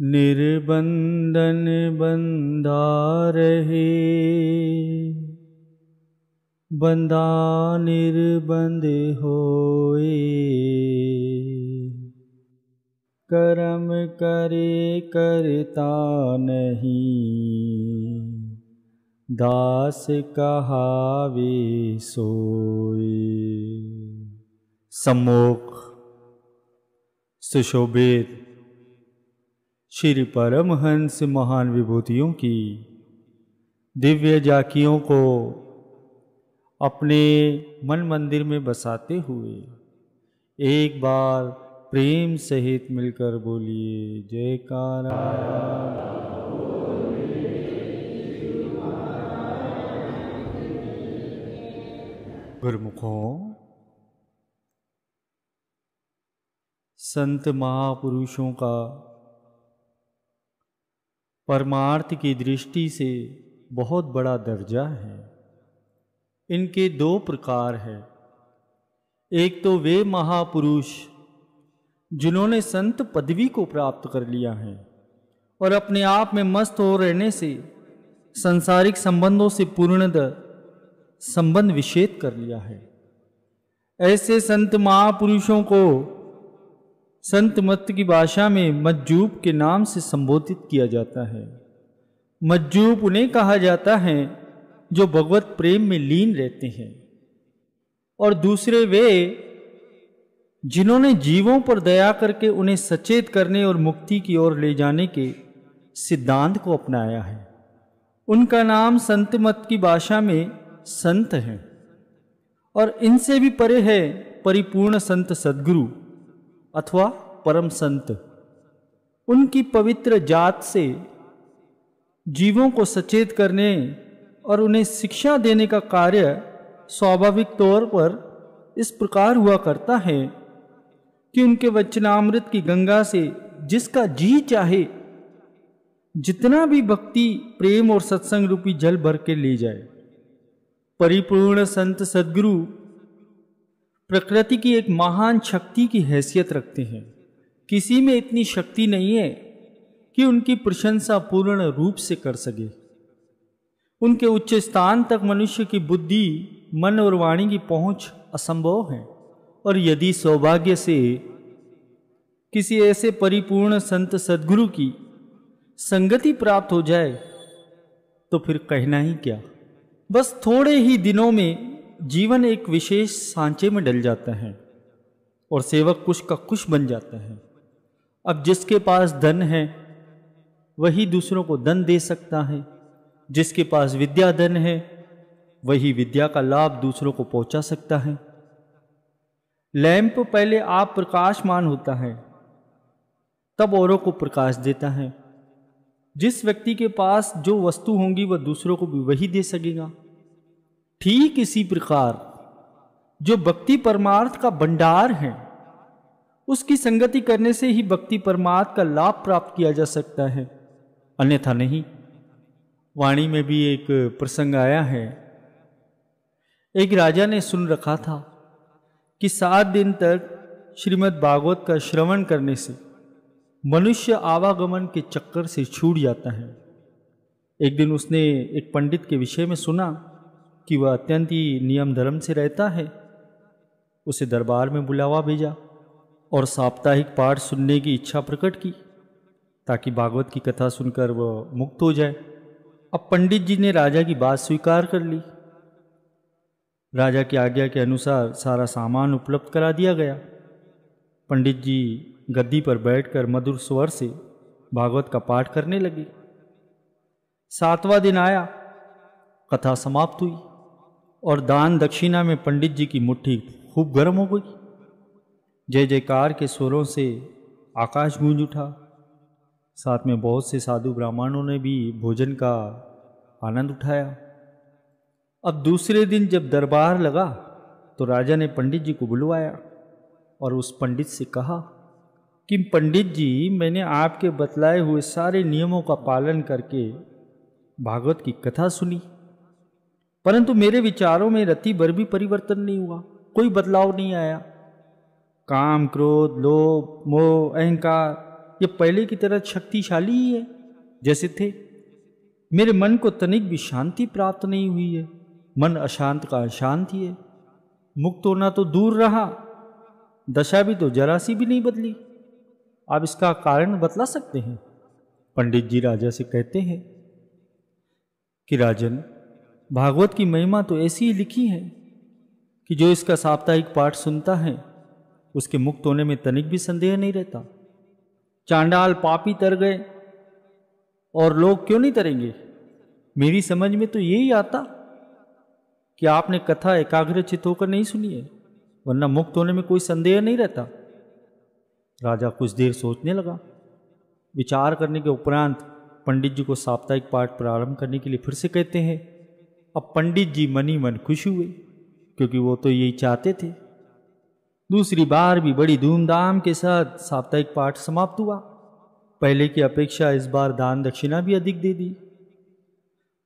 निर्बंधन बंधा रहे बंदा निर्बंध होए कर्म करे करता नहीं दास कहावे सोए सम्मोख सुशोभित श्री परमहंस महान विभूतियों की दिव्य जाकियों को अपने मन मंदिर में बसाते हुए एक बार प्रेम सहित मिलकर बोलिए जयकारा गुरुमुखों संत महापुरुषों का परमार्थ की दृष्टि से बहुत बड़ा दर्जा है इनके दो प्रकार है एक तो वे महापुरुष जिन्होंने संत पदवी को प्राप्त कर लिया है और अपने आप में मस्त हो रहने से संसारिक संबंधों से पूर्ण संबंध विषेद कर लिया है ऐसे संत महापुरुषों को संत मत की भाषा में मज्जूब के नाम से संबोधित किया जाता है मज्जूब उन्हें कहा जाता है जो भगवत प्रेम में लीन रहते हैं और दूसरे वे जिन्होंने जीवों पर दया करके उन्हें सचेत करने और मुक्ति की ओर ले जाने के सिद्धांत को अपनाया है उनका नाम संत मत की भाषा में संत है और इनसे भी परे है परिपूर्ण संत सदगुरु अथवा परम संत उनकी पवित्र जात से जीवों को सचेत करने और उन्हें शिक्षा देने का कार्य स्वाभाविक तौर पर इस प्रकार हुआ करता है कि उनके वचनामृत की गंगा से जिसका जी चाहे जितना भी भक्ति प्रेम और सत्संग रूपी जल भर के ले जाए परिपूर्ण संत सदगुरु प्रकृति की एक महान शक्ति की हैसियत रखते हैं किसी में इतनी शक्ति नहीं है कि उनकी प्रशंसा पूर्ण रूप से कर सके उनके उच्च स्थान तक मनुष्य की बुद्धि मन और वाणी की पहुंच असंभव है और यदि सौभाग्य से किसी ऐसे परिपूर्ण संत सदगुरु की संगति प्राप्त हो जाए तो फिर कहना ही क्या बस थोड़े ही दिनों में जीवन एक विशेष सांचे में डल जाता है और सेवक कुछ का कुश बन जाता है अब जिसके पास धन है वही दूसरों को धन दे सकता है जिसके पास विद्या धन है वही विद्या का लाभ दूसरों को पहुंचा सकता है लैंप पहले आप प्रकाशमान होता है तब औरों को प्रकाश देता है जिस व्यक्ति के पास जो वस्तु होंगी वह दूसरों को भी वही दे सकेगा ठीक इसी प्रकार जो भक्ति परमार्थ का भंडार है उसकी संगति करने से ही भक्ति परमार्थ का लाभ प्राप्त किया जा सकता है अन्यथा नहीं वाणी में भी एक प्रसंग आया है एक राजा ने सुन रखा था कि सात दिन तक श्रीमद् भागवत का श्रवण करने से मनुष्य आवागमन के चक्कर से छूट जाता है एक दिन उसने एक पंडित के विषय में सुना कि वह अत्यंत ही नियम धर्म से रहता है उसे दरबार में बुलावा भेजा और साप्ताहिक पाठ सुनने की इच्छा प्रकट की ताकि भागवत की कथा सुनकर वह मुक्त हो जाए अब पंडित जी ने राजा की बात स्वीकार कर ली राजा की आज्ञा के अनुसार सारा सामान उपलब्ध करा दिया गया पंडित जी गद्दी पर बैठकर मधुर स्वर से भागवत का पाठ करने लगे सातवां दिन आया कथा समाप्त हुई और दान दक्षिणा में पंडित जी की मुट्ठी खूब गर्म हो गई जय जयकार के स्वरों से आकाश गूंज उठा साथ में बहुत से साधु ब्राह्मणों ने भी भोजन का आनंद उठाया अब दूसरे दिन जब दरबार लगा तो राजा ने पंडित जी को बुलवाया और उस पंडित से कहा कि पंडित जी मैंने आपके बतलाए हुए सारे नियमों का पालन करके भागवत की कथा सुनी परंतु मेरे विचारों में रति भर भी परिवर्तन नहीं हुआ कोई बदलाव नहीं आया काम क्रोध लोभ मोह अहंकार ये पहले की तरह शक्तिशाली ही है जैसे थे मेरे मन को तनिक भी शांति प्राप्त नहीं हुई है मन अशांत का अशांत ही है मुक्त होना तो दूर रहा दशा भी तो जरा सी भी नहीं बदली आप इसका कारण बतला सकते हैं पंडित जी राजा से कहते हैं कि राजन भागवत की महिमा तो ऐसी ही लिखी है कि जो इसका साप्ताहिक पाठ सुनता है उसके मुक्त होने में तनिक भी संदेह नहीं रहता चांडाल पापी तर गए और लोग क्यों नहीं तरेंगे मेरी समझ में तो यही आता कि आपने कथा एकाग्रचित होकर नहीं सुनी है वरना मुक्त होने में कोई संदेह नहीं रहता राजा कुछ देर सोचने लगा विचार करने के उपरांत पंडित जी को साप्ताहिक पाठ प्रारंभ करने के लिए फिर से कहते हैं अब पंडित जी मनी मन खुश हुए क्योंकि वो तो यही चाहते थे दूसरी बार भी बड़ी धूमधाम के साथ साप्ताहिक पाठ समाप्त हुआ पहले की अपेक्षा इस बार दान दक्षिणा भी अधिक दे दी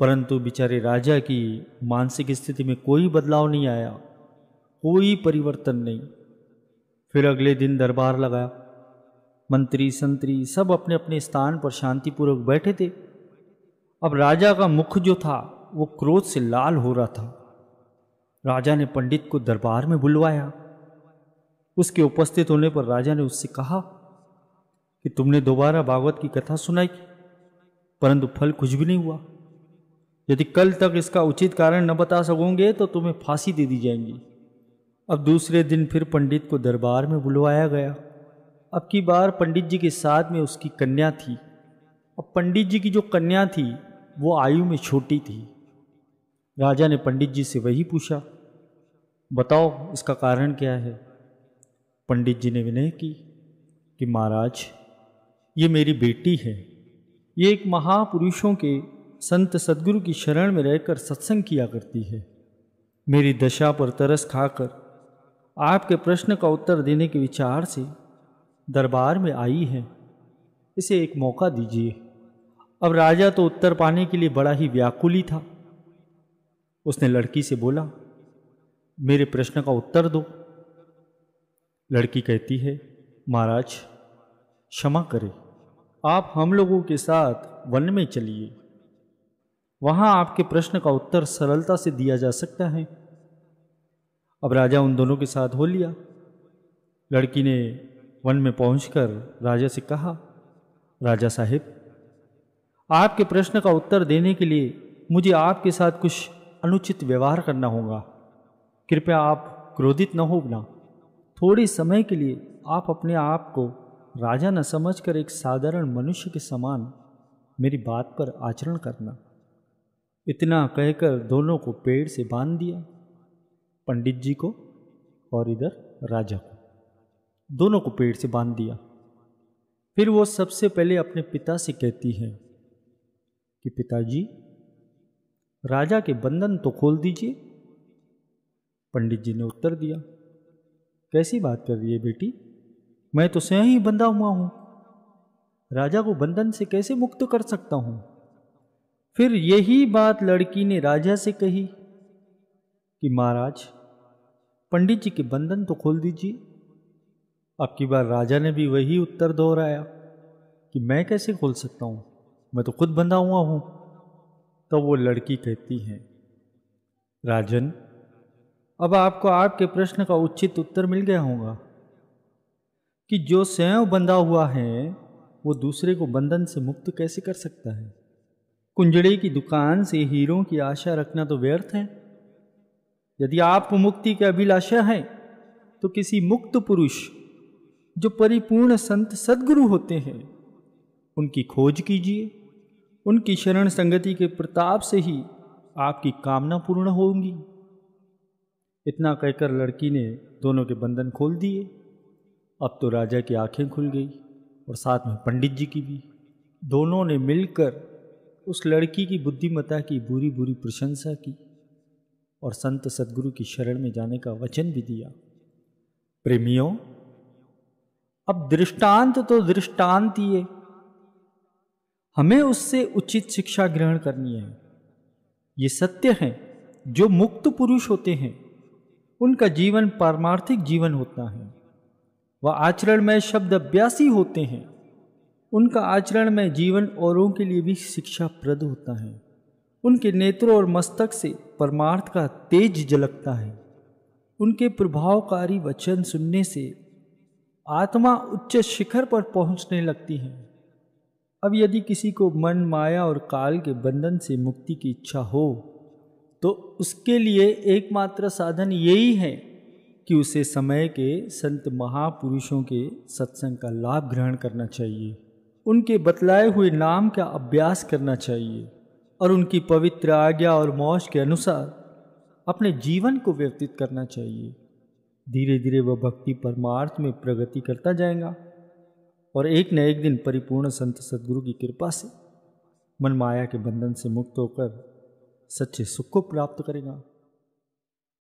परंतु बेचारे राजा की मानसिक स्थिति में कोई बदलाव नहीं आया कोई परिवर्तन नहीं फिर अगले दिन दरबार लगाया मंत्री संतरी सब अपने अपने स्थान पर शांतिपूर्वक बैठे थे अब राजा का मुख जो था वो क्रोध से लाल हो रहा था राजा ने पंडित को दरबार में बुलवाया उसके उपस्थित होने पर राजा ने उससे कहा कि तुमने दोबारा भागवत की कथा सुनाई परंतु फल कुछ भी नहीं हुआ यदि कल तक इसका उचित कारण न बता सकोगे तो तुम्हें फांसी दे दी जाएंगी अब दूसरे दिन फिर पंडित को दरबार में बुलवाया गया अब की बार पंडित जी के साथ में उसकी कन्या थी अब पंडित जी की जो कन्या थी वो आयु में छोटी थी राजा ने पंडित जी से वही पूछा बताओ इसका कारण क्या है पंडित जी ने विनय की कि महाराज ये मेरी बेटी है ये एक महापुरुषों के संत सदगुरु की शरण में रहकर सत्संग किया करती है मेरी दशा पर तरस खाकर आपके प्रश्न का उत्तर देने के विचार से दरबार में आई है इसे एक मौका दीजिए अब राजा तो उत्तर पाने के लिए बड़ा ही व्याकुली था उसने लड़की से बोला मेरे प्रश्न का उत्तर दो लड़की कहती है महाराज क्षमा करें आप हम लोगों के साथ वन में चलिए वहां आपके प्रश्न का उत्तर सरलता से दिया जा सकता है अब राजा उन दोनों के साथ हो लिया लड़की ने वन में पहुंचकर राजा से कहा राजा साहेब आपके प्रश्न का उत्तर देने के लिए मुझे आपके साथ कुछ अनुचित व्यवहार करना होगा कृपया आप क्रोधित न होना थोड़े समय के लिए आप अपने आप को राजा न समझकर एक साधारण मनुष्य के समान मेरी बात पर आचरण करना इतना कहकर दोनों को पेड़ से बांध दिया पंडित जी को और इधर राजा को दोनों को पेड़ से बांध दिया फिर वो सबसे पहले अपने पिता से कहती है कि पिताजी राजा के बंधन तो खोल दीजिए पंडित जी ने उत्तर दिया कैसी बात कर रही है बेटी मैं तो स्वयं ही बंधा हुआ हूं राजा को बंधन से कैसे मुक्त कर सकता हूं फिर यही बात लड़की ने राजा से कही कि महाराज पंडित जी के बंधन तो खोल दीजिए अब की बार राजा ने भी वही उत्तर दोहराया कि मैं कैसे खोल सकता हूँ मैं तो खुद बंधा हुआ हूँ तो वो लड़की कहती है राजन अब आपको आपके प्रश्न का उचित उत्तर मिल गया होगा कि जो स्वयं बंधा हुआ है वो दूसरे को बंधन से मुक्त कैसे कर सकता है कुंजड़े की दुकान से हीरों की आशा रखना तो व्यर्थ है यदि आप मुक्ति की अभिलाषा है तो किसी मुक्त पुरुष जो परिपूर्ण संत सदगुरु होते हैं उनकी खोज कीजिए उनकी शरण संगति के प्रताप से ही आपकी कामना पूर्ण होंगी इतना कहकर लड़की ने दोनों के बंधन खोल दिए अब तो राजा की आंखें खुल गई और साथ में पंडित जी की भी दोनों ने मिलकर उस लड़की की बुद्धिमता की बुरी बुरी प्रशंसा की और संत सदगुरु की शरण में जाने का वचन भी दिया प्रेमियों अब दृष्टांत तो दृष्टांत ही है हमें उससे उचित शिक्षा ग्रहण करनी है ये सत्य है जो मुक्त पुरुष होते हैं उनका जीवन पारमार्थिक जीवन होता है वह आचरण में शब्द अभ्यासी होते हैं उनका आचरण में जीवन औरों के लिए भी शिक्षाप्रद होता है उनके नेत्रों और मस्तक से परमार्थ का तेज झलकता है उनके प्रभावकारी वचन सुनने से आत्मा उच्च शिखर पर पहुंचने लगती है अब यदि किसी को मन माया और काल के बंधन से मुक्ति की इच्छा हो तो उसके लिए एकमात्र साधन यही है कि उसे समय के संत महापुरुषों के सत्संग का लाभ ग्रहण करना चाहिए उनके बतलाए हुए नाम का अभ्यास करना चाहिए और उनकी पवित्र आज्ञा और मौज के अनुसार अपने जीवन को व्यतीत करना चाहिए धीरे धीरे वह भक्ति परमार्थ में प्रगति करता जाएगा और एक न एक दिन परिपूर्ण संत सदगुरु की कृपा से मन माया के बंधन से मुक्त होकर सच्चे सुख को प्राप्त करेगा